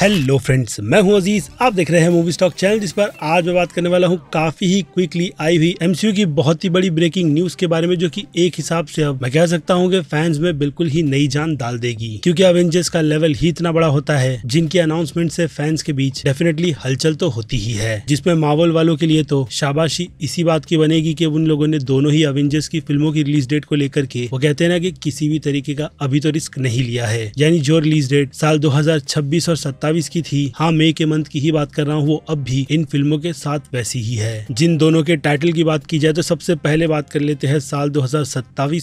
Hello friends मैं हूं अजीज आप देख रहे हैं मूवी स्टॉक चैनल जिस पर आज मैं बात करने वाला हूं काफी ही क्विकली आई हुई एमसीयू की बहुत ही बड़ी ब्रेकिंग न्यूज के बारे में जो कि एक हिसाब से अब मैं कह सकता हूं कि फैंस में बिल्कुल ही नई जान डाल देगी क्योंकि अवेंजर्स का लेवल ही इतना बड़ा होता है जिनकी अनाउंसमेंट से फैंस के बीच डेफिनेटली हलचल तो होती ही है जिसमे मावल वालों के लिए तो शाबाशी इसी बात की बनेगी की उन लोगों ने दोनों ही अवेंजर्स की फिल्मों की रिलीज डेट को लेकर के वो कहते हैं ना की किसी भी तरीके का अभी तो रिस्क नहीं लिया है यानी जो रिलीज डेट साल दो और सत्ता सत्ताईस की थी हाँ मई के मंथ की ही बात कर रहा हूँ वो अब भी इन फिल्मों के साथ वैसी ही है जिन दोनों के टाइटल की बात की जाए तो सबसे पहले बात कर लेते हैं साल दो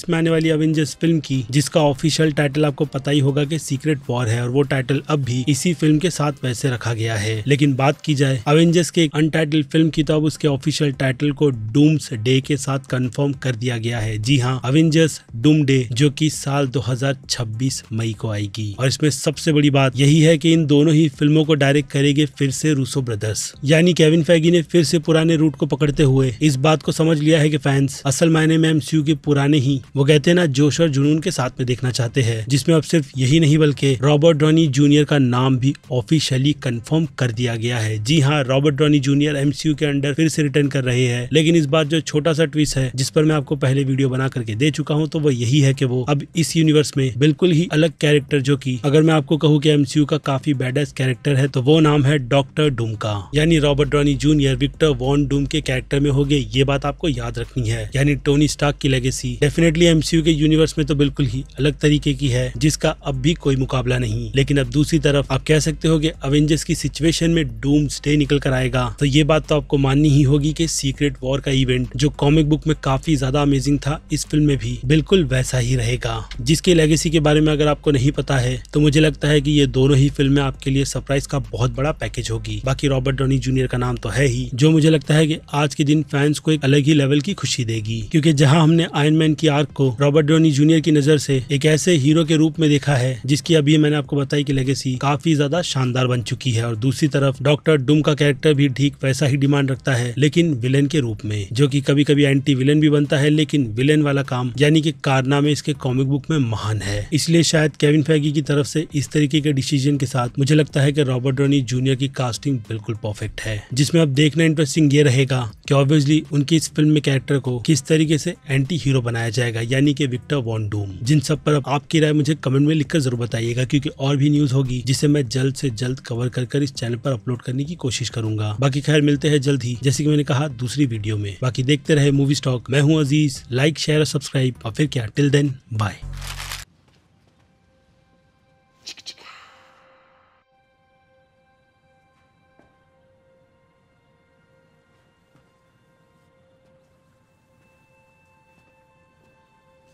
में आने वाली अवेंजर्स फिल्म की जिसका ऑफिशियल टाइटल आपको पता ही होगा की सीक्रेट वॉर है और वो टाइटल अब भी इसी फिल्म के साथ वैसे रखा गया है लेकिन बात की जाए अवेंजर्स के एक अनटाइटल्ड फिल्म की तो अब उसके ऑफिशियल टाइटल को डूम्स डे के साथ कंफर्म कर दिया गया है जी हाँ अवेंजर्स डूम डे जो कि साल 2026 मई को आएगी और इसमें सबसे बड़ी बात यही है कि इन दोनों ही फिल्मों को डायरेक्ट करेंगे फिर से रूसो ब्रदर्स यानी केविन फैगी ने फिर से पुराने रूट को पकड़ते हुए इस बात को समझ लिया है कि फैंस असल मायने में एमसीयू के पुराने ही वो कहते हैं ना जोश और जुनून के साथ में देखना चाहते हैं जिसमें अब सिर्फ यही नहीं बल्कि रॉबर्ट डॉनी जूनियर का नाम भी ऑफिशियली कंफर्म कर दिया गया है जी हाँ रॉबर्ट ड्रॉनी जूनियर एमसीयू के अंडर फिर से रिटर्न कर रहे हैं लेकिन इस बार जो छोटा सा ट्विस्ट है जिस पर मैं आपको पहले वीडियो बना करके दे चुका हूँ तो वो यही है की वो अब इस यूनिवर्स में बिल्कुल ही अलग कैरेक्टर जो की अगर मैं आपको कहूँ की एमसीयू का काफी बेडर फेमस कैरेक्टर है तो वो नाम है डॉक्टर डूम का यानी Robert Downey junior Victor von Doom के कैरेक्टर में गए ये बात आपको याद रखनी है यानी टोनी स्टार्क की लेगेसी डेफिनेटली एमसीयू के यूनिवर्स में तो बिल्कुल ही अलग तरीके की है जिसका अब भी कोई मुकाबला नहीं लेकिन अब दूसरी तरफ आप कह सकते हो अवेंजर्स की सिचुएशन में डूम स्टे निकल कर आएगा तो ये बात तो आपको माननी ही होगी की सीक्रेट वॉर का इवेंट जो कॉमिक बुक में काफी ज्यादा अमेजिंग था इस फिल्म में भी बिल्कुल वैसा ही रहेगा जिसके लेगेसी के बारे में अगर आपको नहीं पता है तो मुझे लगता है की ये दोनों ही फिल्में आपके लिए सरप्राइज का बहुत बड़ा पैकेज होगी बाकी रॉबर्ट डोनी जूनियर का नाम तो है ही जो मुझे लगता है की आज के दिन फैंस को एक अलग ही लेवल की खुशी देगी क्यूँकी जहाँ हमने आयन मैन की आर्क को रॉबर्ट डोनी जूनियर की नजर से एक ऐसे हीरो के रूप में देखा है जिसकी अभी मैंने आपको बताई की लेगेसी काफी ज्यादा शानदार बन चुकी है और दूसरी तरफ डॉक्टर डुम का कैरेक्टर भी ठीक वैसा ही डिमांड रखता है लेकिन विलेन के रूप में जो कि कभी कभी एंटी विलेन भी बनता है लेकिन विलेन वाला काम यानी कि कारनामे इसके कॉमिक बुक में महान है इसलिए शायद केविन फैगी की तरफ से इस तरीके के डिसीजन के साथ मुझे लगता है कि रॉबर्ट रोनी जूनियर की कास्टिंग बिल्कुल परफेक्ट है जिसमें अब देखना इंटरेस्टिंग ये रहेगा कि ऑब्वियसली उनकी इस फिल्म में कैरेक्टर को किस तरीके से एंटी हीरो बनाया जाएगा यानी कि विक्टर वॉन डूम जिन सब पर अब आपकी राय मुझे कमेंट में लिखकर जरूर बताइएगा क्योंकि और भी न्यूज होगी जिसे मैं जल्द से जल्द कवर कर कर इस चैनल पर अपलोड करने की कोशिश करूंगा बाकी खैर मिलते हैं जल्द ही जैसे कि मैंने कहा दूसरी वीडियो में बाकी देखते रहे मूवी स्टॉक मैं हूँ अजीज लाइक शेयर और सब्सक्राइब और फिर क्या till then bye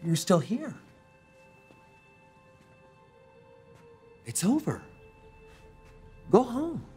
you're still here. It's over. Go home.